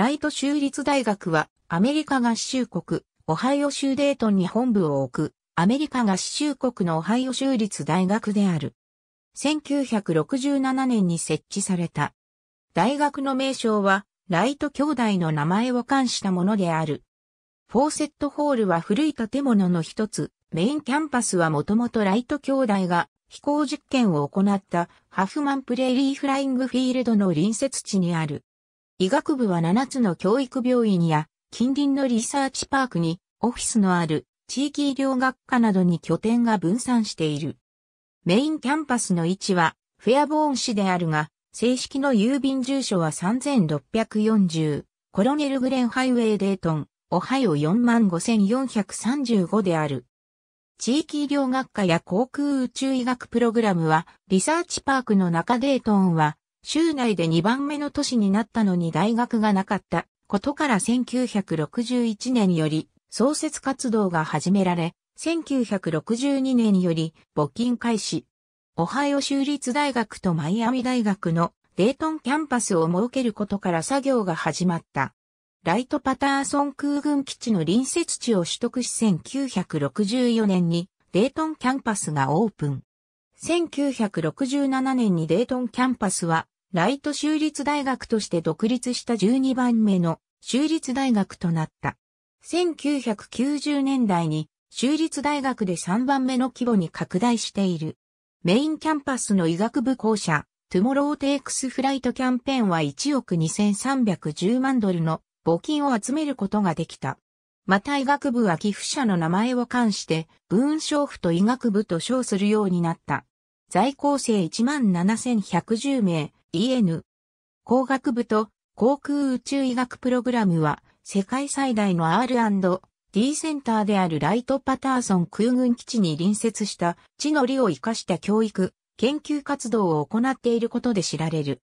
ライト州立大学は、アメリカ合衆国、オハイオ州デートンに本部を置く、アメリカ合衆国のオハイオ州立大学である。1967年に設置された。大学の名称は、ライト兄弟の名前を冠したものである。フォーセットホールは古い建物の一つ、メインキャンパスはもともとライト兄弟が飛行実験を行ったハフマンプレーリーフライングフィールドの隣接地にある。医学部は7つの教育病院や近隣のリサーチパークにオフィスのある地域医療学科などに拠点が分散している。メインキャンパスの位置はフェアボーン市であるが、正式の郵便住所は3640、コロネルグレンハイウェイデートン、オハイオ45435である。地域医療学科や航空宇宙医学プログラムは、リサーチパークの中デートンは、州内で2番目の都市になったのに大学がなかったことから1961年より創設活動が始められ、1962年より募金開始。オハイオ州立大学とマイアミ大学のデートンキャンパスを設けることから作業が始まった。ライトパターソン空軍基地の隣接地を取得し1964年にデートンキャンパスがオープン。1967年にデートンキャンパスはライト州立大学として独立した12番目の州立大学となった。1990年代に州立大学で3番目の規模に拡大している。メインキャンパスの医学部校舎、トゥモローテイクスフライトキャンペーンは1億2310万ドルの募金を集めることができた。また医学部は寄付者の名前を冠して、文章府と医学部と称するようになった。在校生17,110名、EN 工学部と航空宇宙医学プログラムは世界最大の R&D センターであるライトパターソン空軍基地に隣接した地の利を生かした教育、研究活動を行っていることで知られる。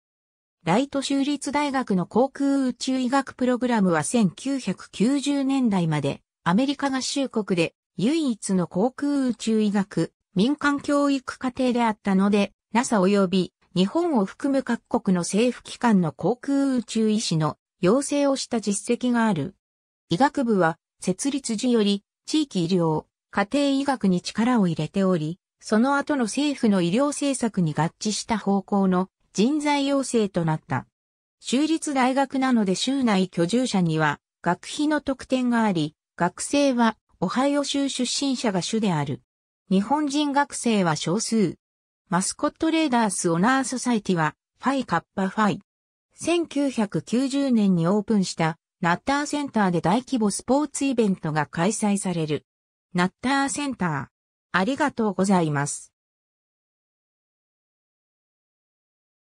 ライト州立大学の航空宇宙医学プログラムは1990年代までアメリカ合衆国で唯一の航空宇宙医学民間教育課程であったので NASA 及び日本を含む各国の政府機関の航空宇宙医師の養成をした実績がある。医学部は設立時より地域医療、家庭医学に力を入れており、その後の政府の医療政策に合致した方向の人材養成となった。州立大学なので州内居住者には学費の特典があり、学生はオハイオ州出身者が主である。日本人学生は少数、マスコットレーダースオナーソサイティは、ファイカッパファイ。1990年にオープンした、ナッターセンターで大規模スポーツイベントが開催される。ナッターセンター。ありがとうございます。